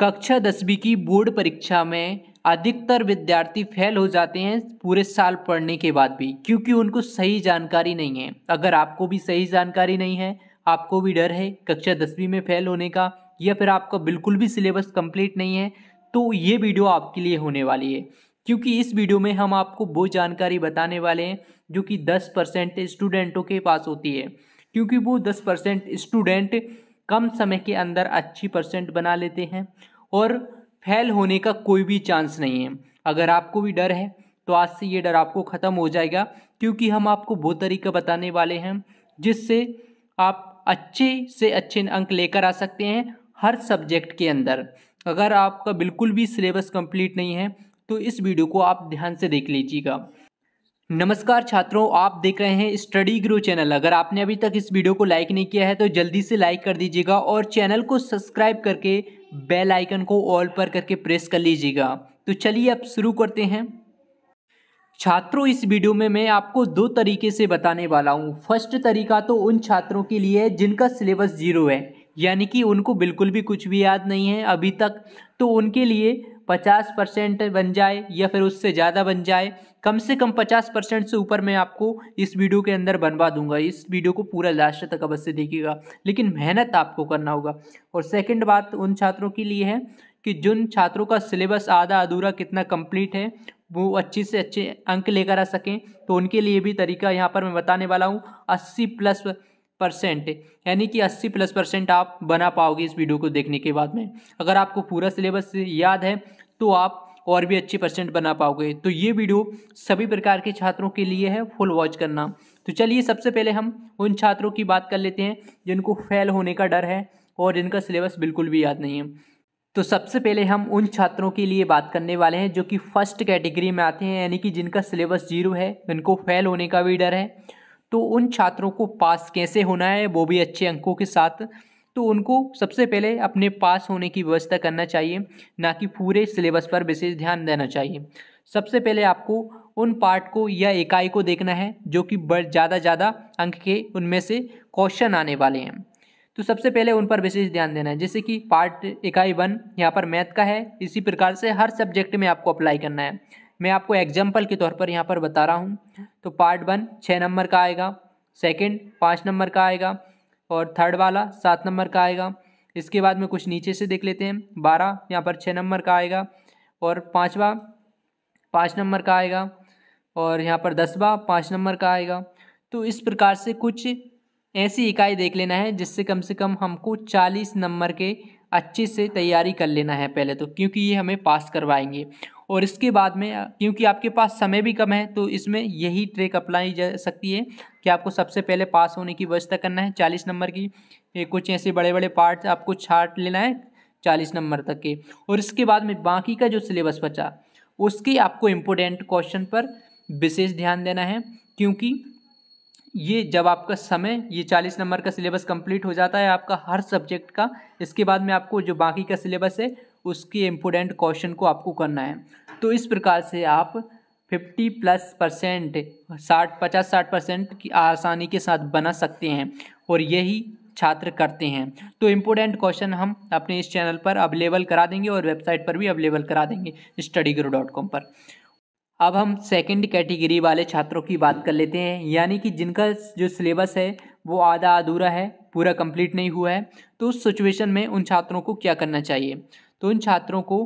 कक्षा दसवीं की बोर्ड परीक्षा में अधिकतर विद्यार्थी फेल हो जाते हैं पूरे साल पढ़ने के बाद भी क्योंकि उनको सही जानकारी नहीं है अगर आपको भी सही जानकारी नहीं है आपको भी डर है कक्षा दसवीं में फेल होने का या फिर आपका बिल्कुल भी सिलेबस कंप्लीट नहीं है तो ये वीडियो आपके लिए होने वाली है क्योंकि इस वीडियो में हम आपको वो जानकारी बताने वाले हैं जो कि दस परसेंट स्टूडेंटों के पास होती है क्योंकि वो दस परसेंट स्टूडेंट कम समय के अंदर अच्छी परसेंट बना लेते हैं और फेल होने का कोई भी चांस नहीं है अगर आपको भी डर है तो आज से ये डर आपको ख़त्म हो जाएगा क्योंकि हम आपको वो तरीका बताने वाले हैं जिससे आप अच्छे से अच्छे अंक लेकर आ सकते हैं हर सब्जेक्ट के अंदर अगर आपका बिल्कुल भी सिलेबस कंप्लीट नहीं है तो इस वीडियो को आप ध्यान से देख लीजिएगा नमस्कार छात्रों आप देख रहे हैं स्टडी ग्रो चैनल अगर आपने अभी तक इस वीडियो को लाइक नहीं किया है तो जल्दी से लाइक कर दीजिएगा और चैनल को सब्सक्राइब करके बेल आइकन को ऑल पर करके प्रेस कर लीजिएगा तो चलिए अब शुरू करते हैं छात्रों इस वीडियो में मैं आपको दो तरीके से बताने वाला हूँ फर्स्ट तरीका तो उन छात्रों के लिए है जिनका सिलेबस जीरो है यानी कि उनको बिल्कुल भी कुछ भी याद नहीं है अभी तक तो उनके लिए पचास परसेंट बन जाए या फिर उससे ज़्यादा बन जाए कम से कम पचास परसेंट से ऊपर मैं आपको इस वीडियो के अंदर बनवा दूंगा इस वीडियो को पूरा लास्ट तक अवश्य देखिएगा लेकिन मेहनत आपको करना होगा और सेकंड बात उन छात्रों के लिए है कि जिन छात्रों का सिलेबस आधा अधूरा कितना कम्प्लीट है वो अच्छे से अच्छे अंक लेकर आ सकें तो उनके लिए भी तरीका यहाँ पर मैं बताने वाला हूँ अस्सी प्लस परसेंट यानी कि 80 प्लस परसेंट आप बना पाओगे इस वीडियो को देखने के बाद में अगर आपको पूरा सिलेबस याद है तो आप और भी अच्छे परसेंट बना पाओगे तो ये वीडियो सभी प्रकार के छात्रों के लिए है फुल वॉच करना तो चलिए सबसे पहले हम उन छात्रों की बात कर लेते हैं जिनको फेल होने का डर है और जिनका सिलेबस बिल्कुल भी याद नहीं है तो सबसे पहले हम उन छात्रों के लिए बात करने वाले हैं जो कि फर्स्ट कैटेगरी में आते हैं यानी कि जिनका सिलेबस जीरो है उनको फेल होने का भी डर है तो उन छात्रों को पास कैसे होना है वो भी अच्छे अंकों के साथ तो उनको सबसे पहले अपने पास होने की व्यवस्था करना चाहिए ना कि पूरे सिलेबस पर विशेष ध्यान देना चाहिए सबसे पहले आपको उन पार्ट को या इकाई को देखना है जो कि ज़्यादा ज़्यादा अंक के उनमें से क्वेश्चन आने वाले हैं तो सबसे पहले उन पर विशेष ध्यान देना है जैसे कि पार्ट इकाई वन यहाँ पर मैथ का है इसी प्रकार से हर सब्जेक्ट में आपको अप्लाई करना है मैं आपको एग्जाम्पल के तौर पर यहाँ पर बता रहा हूँ तो पार्ट वन छः नंबर का आएगा सेकेंड पाँच नंबर का आएगा और थर्ड वाला सात नंबर का आएगा इसके बाद में कुछ नीचे से देख लेते हैं बारह यहाँ पर छः नंबर का आएगा और पाँचवा पाँच नंबर का आएगा और यहाँ पर दसवा पाँच नंबर का आएगा तो इस प्रकार से कुछ ऐसी इकाई देख लेना है जिससे कम से कम हमको चालीस नंबर के अच्छे से तैयारी कर लेना है पहले तो क्योंकि ये हमें पास करवाएंगे और इसके बाद में क्योंकि आपके पास समय भी कम है तो इसमें यही ट्रेक अप्लाई जा सकती है कि आपको सबसे पहले पास होने की व्यवस्था करना है चालीस नंबर की कुछ ऐसे बड़े बड़े पार्ट आपको छाट लेना है चालीस नंबर तक के और इसके बाद में बाकी का जो सिलेबस बचा उसके आपको इम्पोर्टेंट क्वेश्चन पर विशेष ध्यान देना है क्योंकि ये जब आपका समय ये चालीस नंबर का सिलेबस कंप्लीट हो जाता है आपका हर सब्जेक्ट का इसके बाद में आपको जो बाकी का सिलेबस है उसकी इम्पोर्टेंट क्वेश्चन को आपको करना है तो इस प्रकार से आप फिफ्टी प्लस परसेंट साठ पचास साठ परसेंट की आसानी के साथ बना सकते हैं और यही छात्र करते हैं तो इम्पोर्टेंट क्वेश्चन हम अपने इस चैनल पर अवेलेबल करा देंगे और वेबसाइट पर भी अवेलेबल करा देंगे स्टडी गुरु डॉट कॉम पर अब हम सेकंड कैटेगरी वाले छात्रों की बात कर लेते हैं यानी कि जिनका जो सिलेबस है वो आधा अधूरा है पूरा कंप्लीट नहीं हुआ है तो उस सिचुएशन में उन छात्रों को क्या करना चाहिए तो इन छात्रों को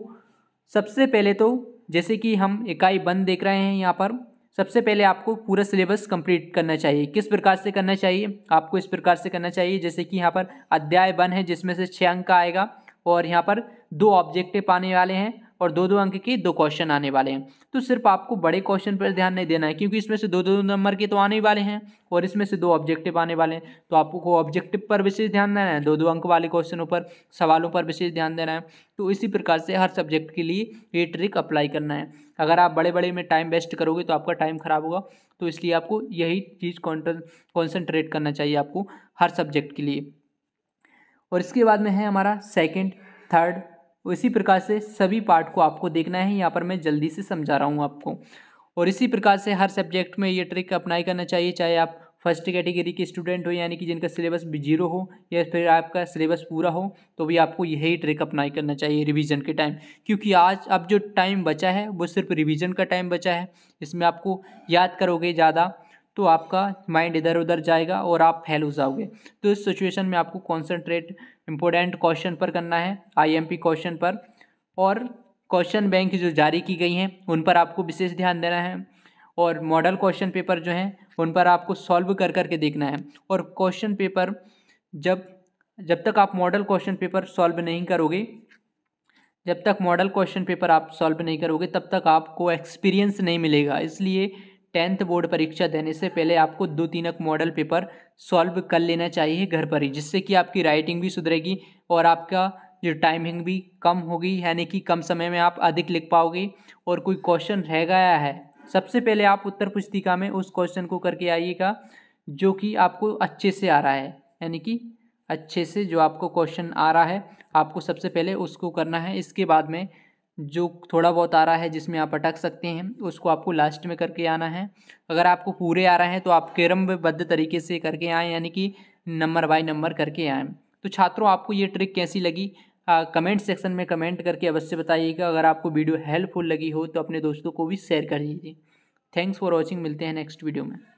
सबसे पहले तो जैसे कि हम इकाई बंद देख रहे हैं यहाँ पर सबसे पहले आपको पूरा सिलेबस कंप्लीट करना चाहिए किस प्रकार से करना चाहिए आपको इस प्रकार से करना चाहिए जैसे कि यहाँ पर अध्याय वन है जिसमें से छः अंक का आएगा और यहाँ पर दो ऑब्जेक्टिव पाने वाले हैं और दो दो अंक के दो क्वेश्चन आने वाले हैं तो सिर्फ आपको बड़े क्वेश्चन पर ध्यान नहीं देना है क्योंकि इसमें से दो दो नंबर के तो आने वाले हैं और इसमें से दो ऑब्जेक्टिव आने वाले हैं तो आपको ऑब्जेक्टिव पर विशेष ध्यान देना है दो दो अंक वाले क्वेश्चनों पर सवालों पर विशेष ध्यान देना है तो इसी प्रकार से हर सब्जेक्ट के लिए ये ट्रिक अप्लाई करना है अगर आप बड़े बड़े में टाइम वेस्ट करोगे तो आपका टाइम ख़राब होगा तो इसलिए आपको यही चीज़ कॉन्सेंट्रेट करना चाहिए आपको हर सब्जेक्ट के लिए और इसके बाद में है हमारा सेकेंड थर्ड तो इसी प्रकार से सभी पार्ट को आपको देखना है यहाँ पर मैं जल्दी से समझा रहा हूँ आपको और इसी प्रकार से हर सब्जेक्ट में ये ट्रिक अप्लाई करना चाहिए चाहे आप फर्स्ट कैटेगरी के स्टूडेंट हो यानी कि जिनका सिलेबस जीरो हो या फिर आपका सिलेबस पूरा हो तो भी आपको यही ट्रिक अपनाई करना चाहिए रिवीजन के टाइम क्योंकि आज अब जो टाइम बचा है वो सिर्फ रिवीजन का टाइम बचा है इसमें आपको याद करोगे ज़्यादा तो आपका माइंड इधर उधर जाएगा और आप फेल हो जाओगे तो इस सिचुएशन में आपको कॉन्सेंट्रेट इम्पोर्टेंट क्वेश्चन पर करना है आईएमपी क्वेश्चन पर और क्वेश्चन बैंक जो जारी की गई हैं उन पर आपको विशेष ध्यान देना है और मॉडल क्वेश्चन पेपर जो हैं उन पर आपको सॉल्व कर करके देखना है और क्वेश्चन पेपर जब जब तक आप मॉडल क्वेश्चन पेपर सॉल्व नहीं करोगे जब तक मॉडल क्वेश्चन पेपर आप सॉल्व नहीं करोगे तब तक आपको एक्सपीरियंस नहीं मिलेगा इसलिए टेंथ बोर्ड परीक्षा देने से पहले आपको दो अक मॉडल पेपर सॉल्व कर लेना चाहिए घर पर ही जिससे कि आपकी राइटिंग भी सुधरेगी और आपका जो टाइमिंग भी कम होगी यानी कि कम समय में आप अधिक लिख पाओगे और कोई क्वेश्चन रह गया है सबसे पहले आप उत्तर पुस्तिका में उस क्वेश्चन को करके आइएगा जो कि आपको अच्छे से आ रहा है यानी कि अच्छे से जो आपको क्वेश्चन आ रहा है आपको सबसे पहले उसको करना है इसके बाद में जो थोड़ा बहुत आ रहा है जिसमें आप अटक सकते हैं उसको आपको लास्ट में करके आना है अगर आपको पूरे आ रहे हैं तो आप क्रमबद्ध तरीके से करके आएँ यानी कि नंबर बाई नंबर करके आएँ तो छात्रों आपको ये ट्रिक कैसी लगी आ, कमेंट सेक्शन में कमेंट करके अवश्य बताइएगा अगर आपको वीडियो हेल्पफुल लगी हो तो अपने दोस्तों को भी शेयर कर दीजिए थैंक्स फॉर वॉचिंग मिलते हैं नेक्स्ट वीडियो में